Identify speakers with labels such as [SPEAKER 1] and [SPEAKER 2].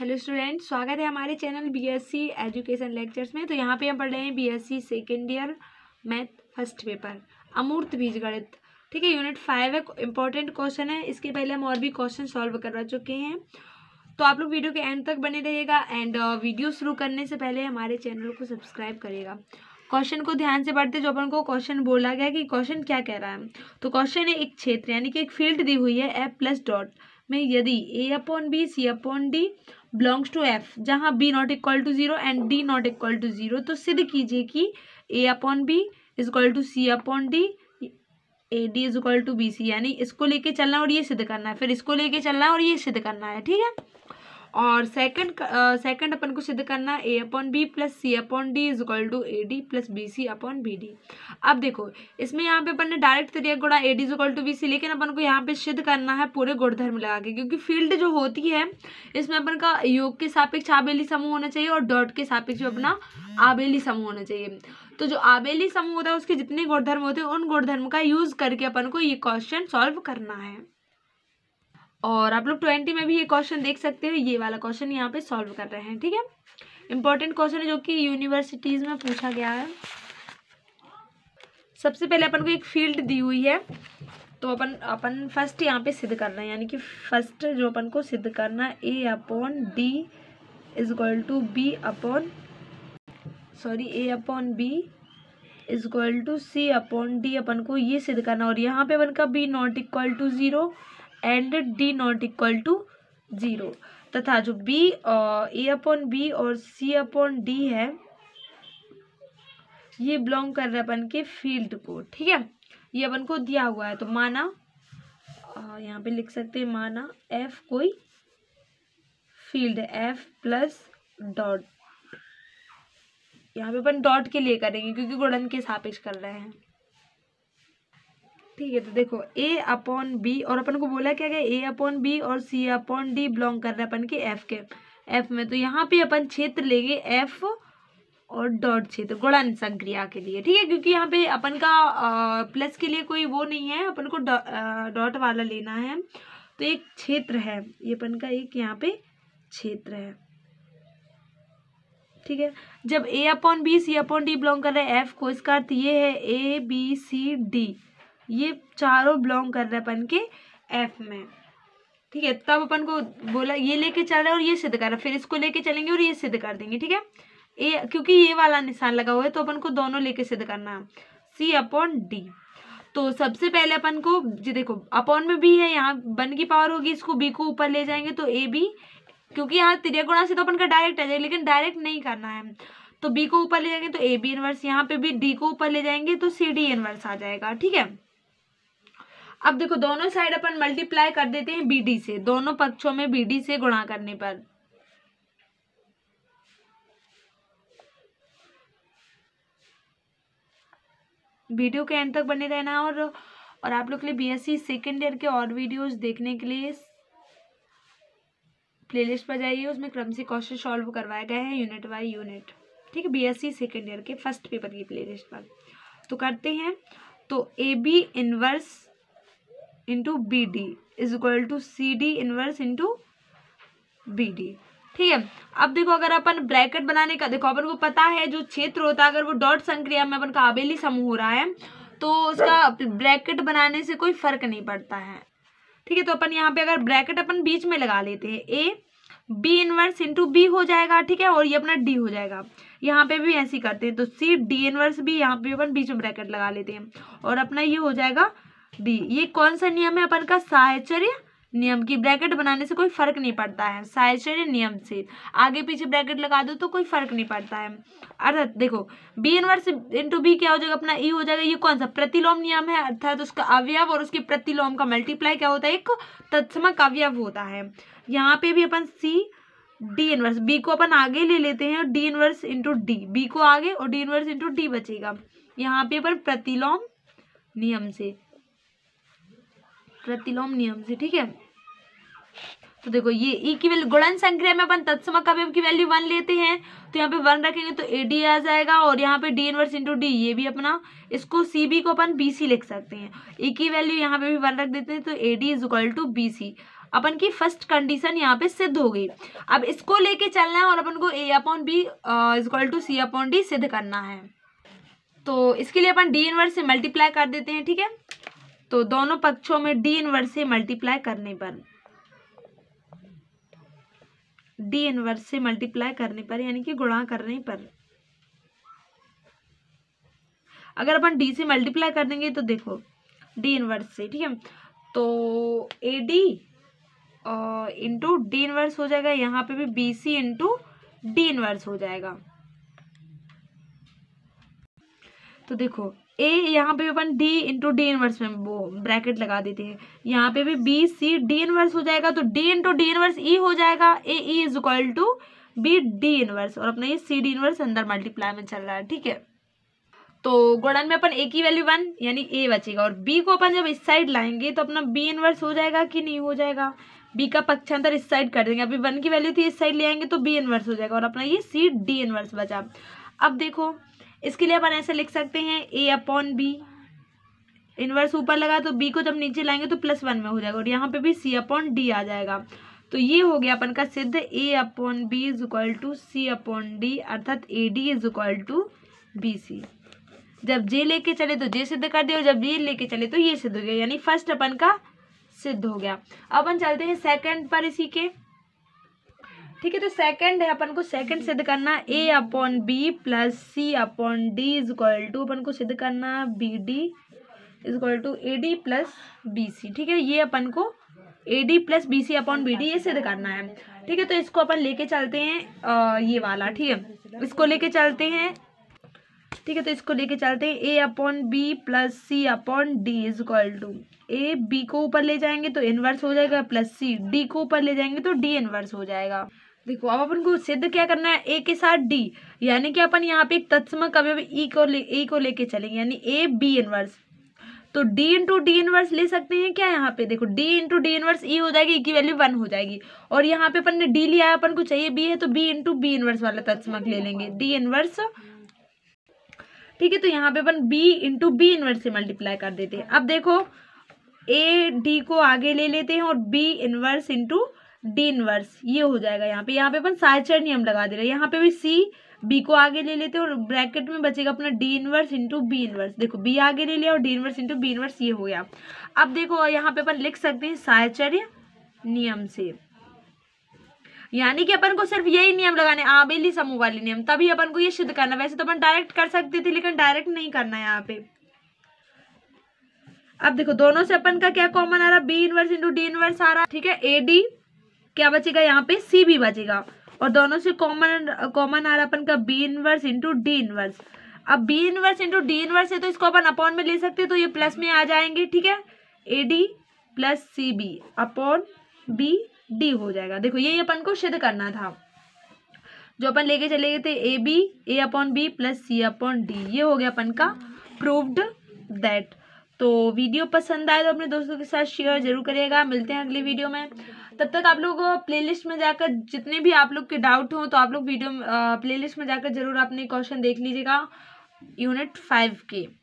[SPEAKER 1] hello student स्वागत है हमारे चैनल बीएससी एजुकेशन लेक्चर्स में तो यहाँ पे हम पढ़ रहे हैं BSc second year math first paper अमूर्त बीजगणित ठीक है यूनिट फाइव है इंपॉर्टेंट क्वेश्चन है इसके पहले हम और भी क्वेश्चन सॉल्व करवा चुके हैं तो आप लोग वीडियो के एंड तक बने रहेगा एंड वीडियो शुरू करने से पहले हमारे चैनल को सब्सक्राइब करिएगा क्वेश्चन को ध्यान से पढ़ते जो अपन को क्वेश्चन बोला गया कि क्वेश्चन क्या कह रहा है तो क्वेश्चन है एक क्षेत्र यानी कि एक फील्ड दी हुई है एप प्लस डॉट में यदि A upon B C upon D belongs to F जहाँ B not equal to zero and D not equal to zero तो सिद्ध कीजिए कि A upon B is equal to C upon D A D is equal to B C यानी इसको लेके चलना और ये सिद्ध करना है फिर इसको लेके चलना और ये सिद्ध करना है ठीक है और सेकंड सेकंड अपन को सिद्ध करना A upon B plus C upon D is equal to A D plus B C upon B D अब देखो इसमें यहाँ पे अपन ने डायरेक्ट तरीका गुड़ा A D is equal to B C लेकिन अपन को यहाँ पे सिद्ध करना है पूरे गुणधर्म लगा के क्योंकि फील्ड जो होती है इसमें अपन का योग के सापेक्ष आबेली समूह होना चाहिए और डॉट के सापेक्ष अपना आबेली समूह होना चाहिए तो जो आबेली समूह होता है उसके जितने गुणधर्म होते हैं उन गुणधर्म का यूज़ करके अपन को ये क्वेश्चन सॉल्व करना है और आप लोग ट्वेंटी में भी ये क्वेश्चन देख सकते हो ये वाला क्वेश्चन यहाँ पे सॉल्व कर रहे हैं ठीक है इंपॉर्टेंट क्वेश्चन है जो कि यूनिवर्सिटीज़ में पूछा गया है सबसे पहले अपन को एक फील्ड दी हुई है तो अपन अपन फर्स्ट यहाँ पे सिद्ध करना है यानी कि फर्स्ट जो अपन को सिद्ध करना A upon D is equal to B upon sorry A upon B is equal to C upon D अपन को ये सिद्ध करना और यहाँ पे अपन का B not equal to zero and D not equal to zero तथा जो बी ए अपॉन बी और सी अपॉन डी है ये बिलोंग कर रहा है अपन के फील्ड को ठीक है ये अपन को दिया हुआ है तो माना यहाँ पे लिख सकते हैं माना एफ कोई फील्ड है एफ प्लस डॉट यहाँ पे अपन डॉट के लिए करेंगे क्योंकि गुणन के सापेक्ष कर रहे हैं ठीक है तो देखो ए अपॉन बी और अपन को बोला क्या गया ए अपॉन बी और सी अपॉन डी बिलोंग कर रहा है अपन के एफ के एफ में तो यहाँ पे अपन क्षेत्र लेंगे एफ और डॉट क्षेत्र गुणन संक्रिया के लिए ठीक है क्योंकि यहाँ पे अपन का आ, प्लस के लिए कोई वो नहीं है अपन को डॉट वाला लेना है तो एक क्षेत्र है ये अपन का एक यहाँ पे क्षेत्र है ठीक है जब A upon B C upon D belong कर रहे हैं एफ को इसका अर्थ ये है ए बी सी डी ये चारों बिलोंग कर रहे हैं अपन के एफ में ठीक है तब अपन को बोला ये लेके चल रहा है और ये सिद्ध कर रहा है फिर इसको लेके चलेंगे और ये सिद्ध कर देंगे ठीक है ए क्योंकि ये वाला निशान लगा हुआ है तो अपन को दोनों लेके सिद्ध करना है सी अपॉन डी तो सबसे पहले अपन को जी देखो अपॉन में भी है यहाँ वन की पावर होगी इसको बी को ऊपर ले जाएंगे तो ए बी क्योंकि यहाँ त्रिकोणा से तो अपन का डायरेक्ट आ जाएगा लेकिन डायरेक्ट नहीं करना है तो बी को ऊपर ले जाएंगे तो ए बी इनवर्स यहाँ पे भी डी को ऊपर ले जाएंगे तो सी डी इनवर्स आ जाएगा ठीक है अब देखो दोनों साइड अपन मल्टीप्लाई कर देते हैं बी से दोनों पक्षों में बीडी से गुणा करने पर वीडियो के एंड तक बने रहना और और आप लोग के लिए बीएससी सेकेंड ईयर के और वीडियोस देखने के लिए प्लेलिस्ट पर जाइए उसमें क्रम से क्वेश्चन सॉल्व करवाए गए हैं यूनिट बाय यूनिट ठीक है बीएससी सेकेंड ईयर के फर्स्ट पेपर की प्लेलिस्ट पर तो करते हैं तो A B inverse into B D is equal to C D inverse into B D ठीक है अब देखो अगर अपन ब्रैकेट बनाने का देखो अपन को पता है जो क्षेत्र होता है अगर वो डॉट संक्रिया में अपन का आबेली समूह हो रहा है तो उसका ब्रैकेट बनाने से कोई फर्क नहीं पड़ता है ठीक है तो अपन यहाँ पे अगर ब्रैकेट अपन बीच में लगा लेते हैं A B inverse into B हो जाएगा ठीक है और ये अपना डी हो जाएगा यहाँ पे भी ऐसे करते हैं तो सी डी इनवर्स भी यहाँ पे अपन बीच में ब्रैकेट लगा लेते हैं और अपना ये हो जाएगा डी ये कौन सा नियम है अपन का साहचर्य नियम की ब्रैकेट बनाने से कोई फर्क नहीं पड़ता है साहचर्य नियम से आगे पीछे ब्रैकेट लगा दो तो कोई फर्क नहीं पड़ता है अर्थात देखो बी इनवर्स इंटू बी क्या हो जाएगा अपना ई e हो जाएगा ये कौन सा प्रतिलोम नियम है अर्थात उसका अवयव और उसके प्रतिलोम का मल्टीप्लाई क्या होता है एक तत्समक अवयव होता है यहाँ पे भी अपन सी डी इनवर्स बी को अपन आगे ले लेते हैं और D inverse into D B को आगे और डी इनवर्स इंटू डी बचेगा यहाँ पे अपन प्रतिलोम नियम से प्रतिलोम नियम से ठीक है तो देखो ये ई e की वैल्यू गुणन संक्रिया में अपन तत्समक अवयव की वैल्यू वन लेते हैं तो यहाँ पे वन रखेंगे तो ए डी आ जाएगा और यहाँ पे डी इनवर्स इंटू डी ये भी अपना इसको सी बी को अपन बी सी लिख सकते हैं ई e की वैल्यू यहाँ पे भी वन रख देते हैं तो A D is equal to B C अपन की फर्स्ट कंडीशन यहाँ पे सिद्ध हो गई अब इसको लेके चलना है और अपन को A upon B is equal to C upon D सिद्ध करना है तो इसके लिए अपन डी इनवर्स से मल्टीप्लाई कर देते हैं ठीक है तो दोनों पक्षों में डी इनवर्स से मल्टीप्लाई करने पर डी इनवर्स से मल्टीप्लाई करने पर यानी कि गुणा करने पर अगर अपन डी से मल्टीप्लाई कर देंगे तो देखो डी इनवर्स से ठीक है तो A D into D inverse हो जाएगा यहाँ पे भी B C into D inverse हो जाएगा तो देखो ए यहाँ पे अपन डी इंटू डी इनवर्स में वो ब्रैकेट लगा देते हैं यहाँ पे भी बी सी डी इनवर्स हो जाएगा तो D into D inverse E हो जाएगा A E is equal to B D inverse और अपना ये सी डी इनवर्स अंदर मल्टीप्लाई में चल रहा है ठीक है तो गुणन में अपन ए की वैल्यू वन यानी ए बचेगा और बी को अपन जब इस साइड लाएंगे तो अपना बी इनवर्स हो जाएगा कि नहीं हो जाएगा बी का पक्षांतर इस साइड कर देंगे अभी वन की वैल्यू थी इस साइड ले आएंगे तो बी इनवर्स हो जाएगा और अपना ये सी डी इनवर्स बचा अब देखो इसके लिए अपन ऐसे लिख सकते हैं ए अपॉन बी इन्वर्स ऊपर लगा तो बी को जब नीचे लाएंगे तो प्लस वन में हो जाएगा और यहाँ पे भी सी अपॉन डी आ जाएगा तो ये हो गया अपन का सिद्ध A upon B is equal to C upon D अर्थात A D is equal to B C जब जे लेके चले तो जे सिद्ध कर दिया और जब ये लेके चले तो ये सिद्ध हो गया यानी फर्स्ट अपन का सिद्ध हो गया अपन चलते हैं सेकेंड पर इसी के ठीक है तो सेकंड है अपन को सेकंड सिद्ध करना A upon B plus C upon D is equal to अपन को सिद्ध करना B D is equal to A D plus B C ठीक है ये अपन को A D plus B C upon B D ये सिद्ध करना है ठीक है तो इसको अपन लेके चलते हैं आ, ये वाला ठीक है इसको लेके चलते हैं ठीक है तो इसको लेके चलते हैं A upon B plus C upon D is equal to A B को ऊपर ले जाएंगे तो इन्वर्स हो जाएगा प्लस सी डी को ऊपर ले जाएंगे तो डी इन्वर्स हो जाएगा देखो अब अपन को सिद्ध क्या करना है ए के साथ डी यानी कि अपन यहाँ पे एक तत्समक अवयव ई e को ले ई को लेके चलेंगे यानी ए बी इनवर्स तो d इंटू डी इनवर्स ले सकते हैं क्या यहाँ पे देखो d into D inverse E हो जाएगी ई e की वैल्यू वन हो जाएगी और यहाँ पे अपन ने d लिया अपन को चाहिए b है तो b इंटू बी इनवर्स वाला तत्समक ले लेंगे d इनवर्स ठीक है तो यहाँ पे अपन b इंटू बी इनवर्स से मल्टीप्लाई कर देते हैं अब देखो a d को आगे ले लेते हैं और b inverse into D inverse ये हो जाएगा यहाँ पे यहाँ पे अपन सायचर नियम लगा दे रहे हैं यहाँ पे भी सी बी को आगे ले लेते हैं और ब्रैकेट में बचेगा अपना D inverse into B inverse देखो बी आगे ले लिया और D inverse into B inverse ये हो गया अब देखो यहाँ पे अपन लिख सकते हैं सायचर्य नियम से यानी कि अपन को सिर्फ यही नियम लगाने आबेली समूह वाले नियम तभी अपन को ये सिद्ध करना वैसे तो अपन डायरेक्ट कर सकते थे लेकिन डायरेक्ट नहीं करना है यहाँ पे अब देखो दोनों से अपन का क्या कॉमन आ रहा है B inverse into D inverse आ रहा है ठीक है ए डी क्या बचेगा यहाँ पे सी भी बचेगा और दोनों से कॉमन कॉमन आ रहा अपन का B inverse into D inverse अब B inverse into D inverse है तो इसको अपन अपॉन में ले सकते हैं तो ये प्लस में आ जाएंगे ठीक है A D plus C B upon B D हो जाएगा देखो यही अपन को सिद्ध करना था जो अपन लेके चले गए थे A B A upon B plus C upon D ये हो गया अपन का प्रूव्ड दैट तो वीडियो पसंद आए तो अपने दोस्तों के साथ शेयर जरूर करिएगा मिलते हैं अगली वीडियो में तब तक आप लोग प्लेलिस्ट में जाकर जितने भी आप लोग के डाउट हो तो आप लोग वीडियो प्लेलिस्ट में जाकर जरूर अपने क्वेश्चन देख लीजिएगा यूनिट फाइव के